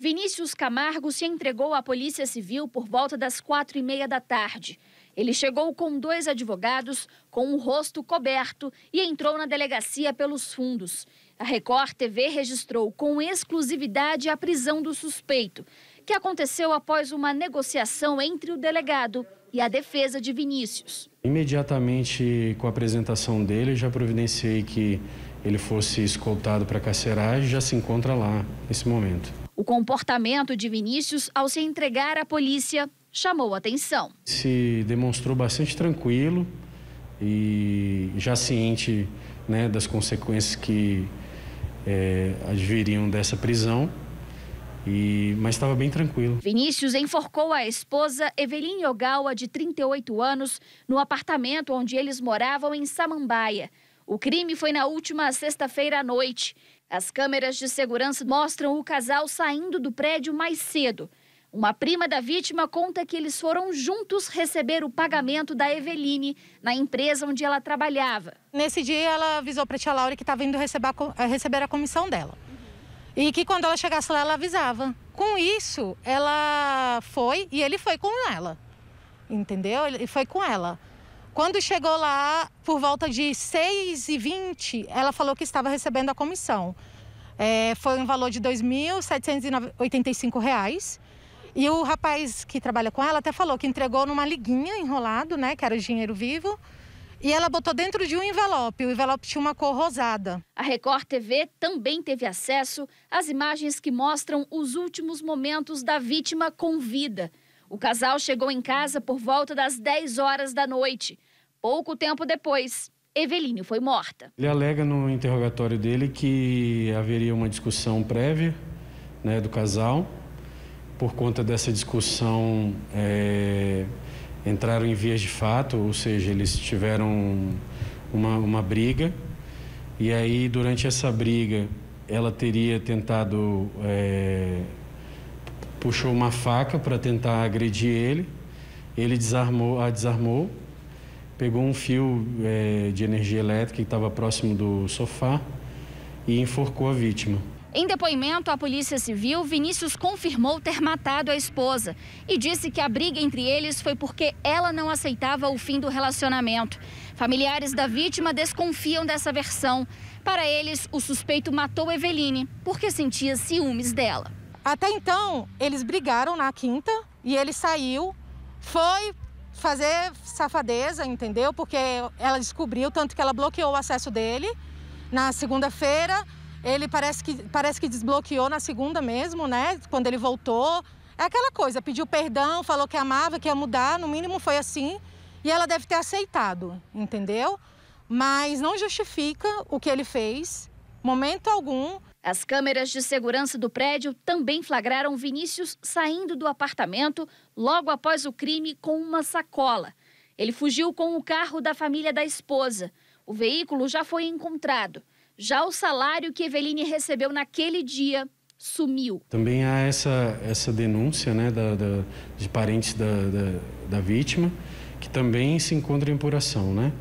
Vinícius Camargo se entregou à Polícia Civil por volta das quatro e meia da tarde. Ele chegou com dois advogados, com o rosto coberto e entrou na delegacia pelos fundos. A Record TV registrou com exclusividade a prisão do suspeito, que aconteceu após uma negociação entre o delegado e a defesa de Vinícius. Imediatamente com a apresentação dele, já providenciei que ele fosse escoltado para a e já se encontra lá nesse momento. O comportamento de Vinícius ao se entregar à polícia chamou atenção. Se demonstrou bastante tranquilo e já ciente né, das consequências que é, adviriam dessa prisão. E, mas estava bem tranquilo. Vinícius enforcou a esposa Evelyn Yogawa, de 38 anos, no apartamento onde eles moravam em Samambaia. O crime foi na última sexta-feira à noite. As câmeras de segurança mostram o casal saindo do prédio mais cedo. Uma prima da vítima conta que eles foram juntos receber o pagamento da Eveline na empresa onde ela trabalhava. Nesse dia, ela avisou para a tia Laura que estava indo eh, receber a, comissão dela. E que quando ela chegasse lá, ela avisava. Com isso, ela foi e ele foi com ela. Entendeu? Ele foi com ela. Quando chegou lá, por volta de 6h20, ela falou que estava recebendo a comissão. É, foi um valor de R$ 2.785. E o rapaz que trabalha com ela até falou que entregou numa liguinha enrolado, né, que era dinheiro vivo. E ela botou dentro de um envelope. O envelope tinha uma cor rosada. A Record TV também teve acesso às imagens que mostram os últimos momentos da vítima com vida. O casal chegou em casa por volta das 10 horas da noite. Pouco tempo depois, Eveline foi morta. Ele alega no interrogatório dele que haveria uma discussão prévia né, do casal. Por conta dessa discussão, é, entraram em vias de fato, ou seja, eles tiveram uma, uma briga. E aí, durante essa briga, ela teria tentado é, puxou uma faca para tentar agredir ele. Ele desarmou, a desarmou, pegou um fio é, de energia elétrica que estava próximo do sofá e enforcou a vítima. Em depoimento à Polícia Civil, Vinícius confirmou ter matado a esposa e disse que a briga entre eles foi porque ela não aceitava o fim do relacionamento. Familiares da vítima desconfiam dessa versão. Para eles, o suspeito matou Eveline porque sentia ciúmes dela. Até então, eles brigaram na quinta e ele saiu, foi fazer safadeza, entendeu? Porque ela descobriu, tanto que ela bloqueou o acesso dele na segunda-feira. Ele parece que, parece que desbloqueou na segunda mesmo, né? Quando ele voltou. É aquela coisa, pediu perdão, falou que amava, que ia mudar, no mínimo foi assim. E ela deve ter aceitado, entendeu? Mas não justifica o que ele fez momento algum. As câmeras de segurança do prédio também flagraram Vinícius saindo do apartamento logo após o crime com uma sacola. Ele fugiu com o carro da família da esposa. O veículo já foi encontrado. Já o salário que Eveline recebeu naquele dia sumiu. Também há essa, essa denúncia né, da, da de parentes da, da, da vítima, que também se encontra em apuração. Né?